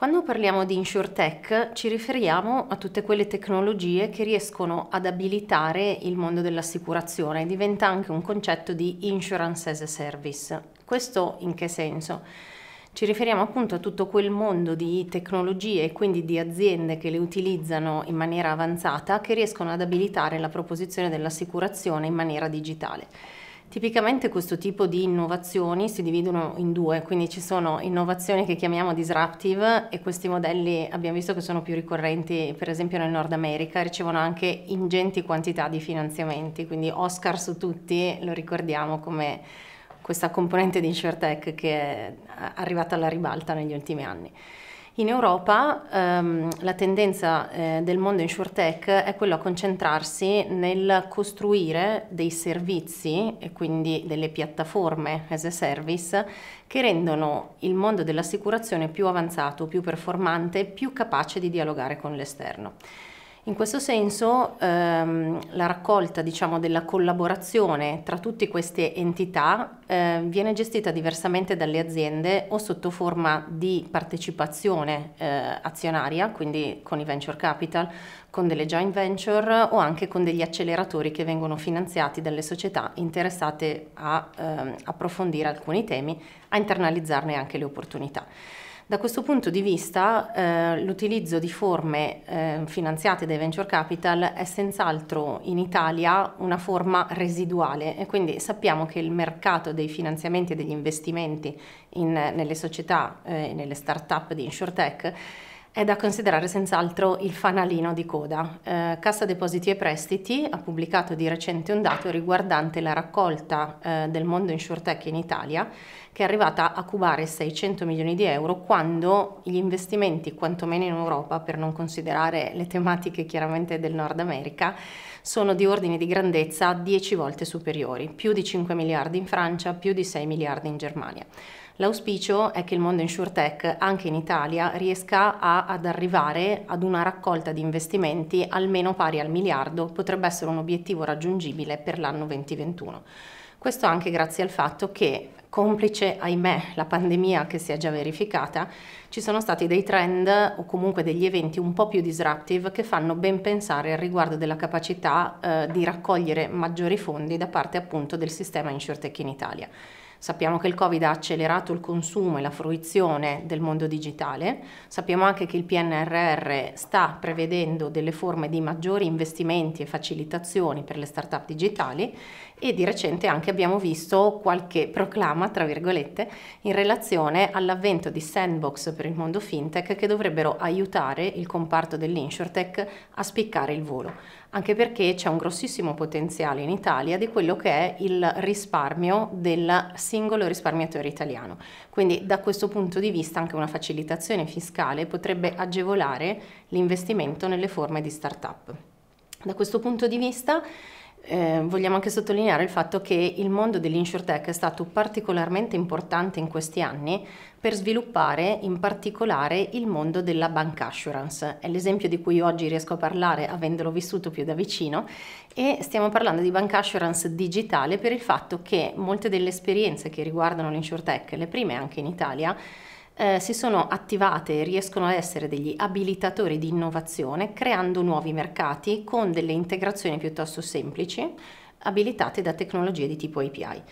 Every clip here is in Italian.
Quando parliamo di insurtech ci riferiamo a tutte quelle tecnologie che riescono ad abilitare il mondo dell'assicurazione, diventa anche un concetto di insurance as a service. Questo in che senso? Ci riferiamo appunto a tutto quel mondo di tecnologie e quindi di aziende che le utilizzano in maniera avanzata che riescono ad abilitare la proposizione dell'assicurazione in maniera digitale. Tipicamente questo tipo di innovazioni si dividono in due, quindi ci sono innovazioni che chiamiamo disruptive e questi modelli abbiamo visto che sono più ricorrenti per esempio nel Nord America, ricevono anche ingenti quantità di finanziamenti, quindi Oscar su tutti lo ricordiamo come questa componente di InsurTech che è arrivata alla ribalta negli ultimi anni. In Europa ehm, la tendenza eh, del mondo insurtech è quella a concentrarsi nel costruire dei servizi e quindi delle piattaforme as a service che rendono il mondo dell'assicurazione più avanzato, più performante, più capace di dialogare con l'esterno. In questo senso ehm, la raccolta diciamo, della collaborazione tra tutte queste entità eh, viene gestita diversamente dalle aziende o sotto forma di partecipazione eh, azionaria, quindi con i venture capital, con delle joint venture o anche con degli acceleratori che vengono finanziati dalle società interessate a ehm, approfondire alcuni temi, a internalizzarne anche le opportunità. Da questo punto di vista eh, l'utilizzo di forme eh, finanziate dai venture capital è senz'altro in Italia una forma residuale e quindi sappiamo che il mercato dei finanziamenti e degli investimenti in, nelle società e eh, nelle start-up di InsurTech è da considerare senz'altro il fanalino di coda. Eh, Cassa Depositi e Prestiti ha pubblicato di recente un dato riguardante la raccolta eh, del mondo insurtech in Italia, che è arrivata a cubare 600 milioni di euro quando gli investimenti, quantomeno in Europa, per non considerare le tematiche chiaramente del Nord America, sono di ordini di grandezza 10 volte superiori, più di 5 miliardi in Francia, più di 6 miliardi in Germania. L'auspicio è che il mondo InsurTech anche in Italia riesca a, ad arrivare ad una raccolta di investimenti almeno pari al miliardo, potrebbe essere un obiettivo raggiungibile per l'anno 2021. Questo anche grazie al fatto che, complice, ahimè, la pandemia che si è già verificata, ci sono stati dei trend o comunque degli eventi un po' più disruptive che fanno ben pensare al riguardo della capacità eh, di raccogliere maggiori fondi da parte appunto del sistema InsurTech in Italia. Sappiamo che il Covid ha accelerato il consumo e la fruizione del mondo digitale, sappiamo anche che il PNRR sta prevedendo delle forme di maggiori investimenti e facilitazioni per le start-up digitali e di recente anche abbiamo visto qualche proclama, tra virgolette, in relazione all'avvento di sandbox per il mondo fintech che dovrebbero aiutare il comparto dell'insurtech a spiccare il volo, anche perché c'è un grossissimo potenziale in Italia di quello che è il risparmio del singolo risparmiatore italiano. Quindi da questo punto di vista anche una facilitazione fiscale potrebbe agevolare l'investimento nelle forme di start-up. Da questo punto di vista eh, vogliamo anche sottolineare il fatto che il mondo dell'insurtech è stato particolarmente importante in questi anni per sviluppare in particolare il mondo della bank assurance. È l'esempio di cui oggi riesco a parlare avendolo vissuto più da vicino e stiamo parlando di bank assurance digitale per il fatto che molte delle esperienze che riguardano l'insurtech, le prime anche in Italia, eh, si sono attivate e riescono a essere degli abilitatori di innovazione creando nuovi mercati con delle integrazioni piuttosto semplici abilitate da tecnologie di tipo API. Um,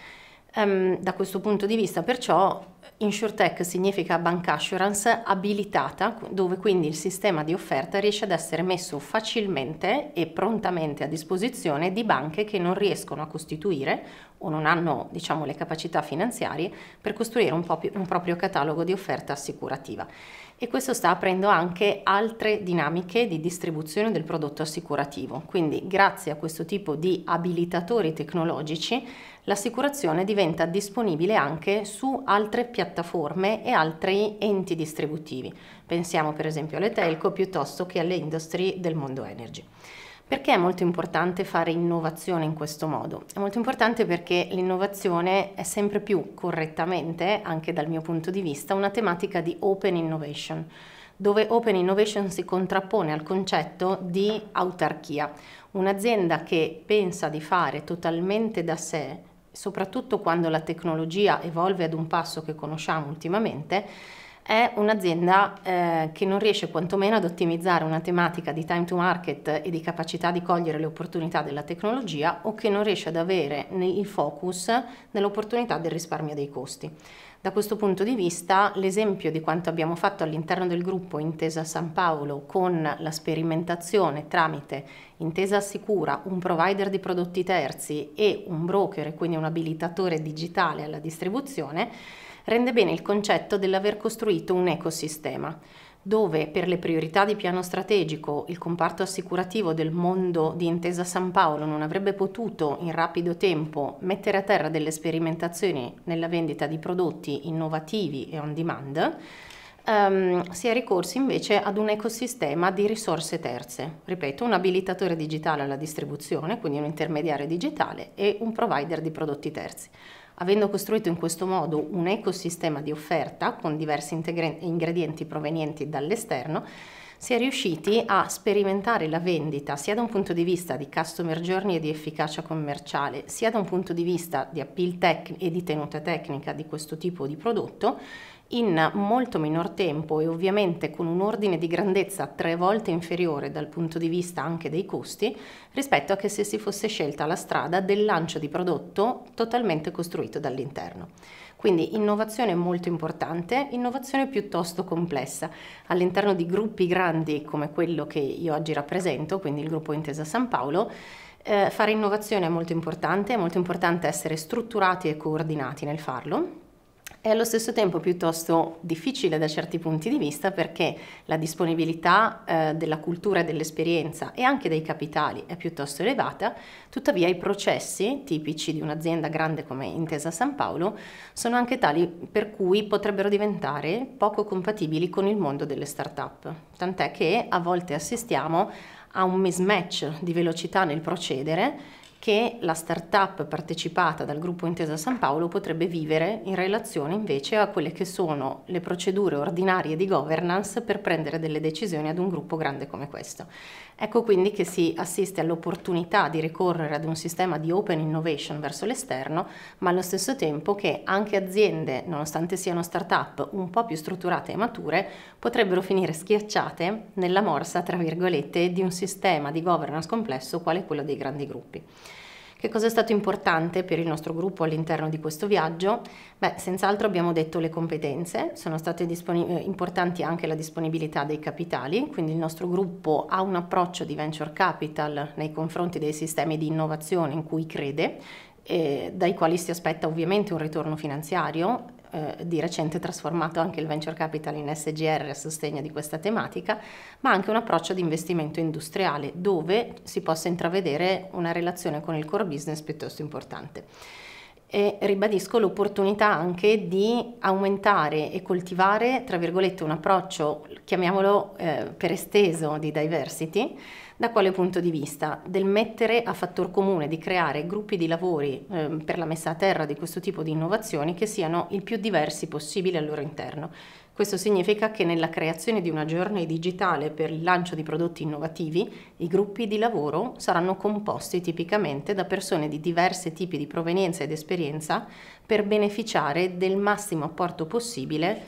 ehm, da questo punto di vista perciò InsurTech significa Bank assurance abilitata, dove quindi il sistema di offerta riesce ad essere messo facilmente e prontamente a disposizione di banche che non riescono a costituire o non hanno diciamo, le capacità finanziarie per costruire un, un proprio catalogo di offerta assicurativa. E questo sta aprendo anche altre dinamiche di distribuzione del prodotto assicurativo. Quindi grazie a questo tipo di abilitatori tecnologici l'assicurazione diventa disponibile anche su altre piattaforme piattaforme e altri enti distributivi. Pensiamo per esempio alle telco piuttosto che alle industrie del mondo energy. Perché è molto importante fare innovazione in questo modo? È molto importante perché l'innovazione è sempre più correttamente, anche dal mio punto di vista, una tematica di open innovation dove Open Innovation si contrappone al concetto di autarchia, un'azienda che pensa di fare totalmente da sé soprattutto quando la tecnologia evolve ad un passo che conosciamo ultimamente, è un'azienda eh, che non riesce quantomeno ad ottimizzare una tematica di time to market e di capacità di cogliere le opportunità della tecnologia o che non riesce ad avere il focus nell'opportunità del risparmio dei costi. Da questo punto di vista, l'esempio di quanto abbiamo fatto all'interno del gruppo Intesa San Paolo con la sperimentazione tramite Intesa Assicura, un provider di prodotti terzi e un broker, quindi un abilitatore digitale alla distribuzione, rende bene il concetto dell'aver costruito un ecosistema dove per le priorità di piano strategico il comparto assicurativo del mondo di Intesa San Paolo non avrebbe potuto in rapido tempo mettere a terra delle sperimentazioni nella vendita di prodotti innovativi e on demand, Um, si è ricorso invece ad un ecosistema di risorse terze, ripeto, un abilitatore digitale alla distribuzione, quindi un intermediario digitale e un provider di prodotti terzi. Avendo costruito in questo modo un ecosistema di offerta con diversi ingredienti provenienti dall'esterno, si è riusciti a sperimentare la vendita sia da un punto di vista di customer journey e di efficacia commerciale, sia da un punto di vista di appeal tech e di tenuta tecnica di questo tipo di prodotto, in molto minor tempo e ovviamente con un ordine di grandezza tre volte inferiore dal punto di vista anche dei costi rispetto a che se si fosse scelta la strada del lancio di prodotto totalmente costruito dall'interno. Quindi innovazione molto importante, innovazione piuttosto complessa. All'interno di gruppi grandi come quello che io oggi rappresento, quindi il gruppo Intesa San Paolo, eh, fare innovazione è molto importante, è molto importante essere strutturati e coordinati nel farlo è allo stesso tempo piuttosto difficile da certi punti di vista perché la disponibilità eh, della cultura e dell'esperienza e anche dei capitali è piuttosto elevata, tuttavia i processi tipici di un'azienda grande come Intesa San Paolo sono anche tali per cui potrebbero diventare poco compatibili con il mondo delle start-up, tant'è che a volte assistiamo a un mismatch di velocità nel procedere che la startup partecipata dal gruppo Intesa San Paolo potrebbe vivere in relazione invece a quelle che sono le procedure ordinarie di governance per prendere delle decisioni ad un gruppo grande come questo. Ecco quindi che si assiste all'opportunità di ricorrere ad un sistema di open innovation verso l'esterno, ma allo stesso tempo che anche aziende, nonostante siano startup un po' più strutturate e mature, potrebbero finire schiacciate nella morsa, tra virgolette, di un sistema di governance complesso quale quello dei grandi gruppi. Che cosa è stato importante per il nostro gruppo all'interno di questo viaggio? Beh, senz'altro abbiamo detto le competenze, sono state eh, importanti anche la disponibilità dei capitali, quindi il nostro gruppo ha un approccio di venture capital nei confronti dei sistemi di innovazione in cui crede eh, dai quali si aspetta ovviamente un ritorno finanziario, eh, di recente trasformato anche il venture capital in SGR a sostegno di questa tematica, ma anche un approccio di investimento industriale dove si possa intravedere una relazione con il core business piuttosto importante e ribadisco l'opportunità anche di aumentare e coltivare, tra virgolette, un approccio, chiamiamolo eh, per esteso, di diversity, da quale punto di vista? Del mettere a fattor comune, di creare gruppi di lavori eh, per la messa a terra di questo tipo di innovazioni che siano il più diversi possibile al loro interno. Questo significa che nella creazione di una journey digitale per il lancio di prodotti innovativi, i gruppi di lavoro saranno composti tipicamente da persone di diversi tipi di provenienza ed esperienza per beneficiare del massimo apporto possibile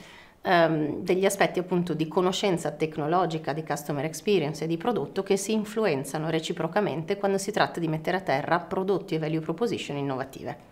ehm, degli aspetti appunto di conoscenza tecnologica, di customer experience e di prodotto che si influenzano reciprocamente quando si tratta di mettere a terra prodotti e value proposition innovative.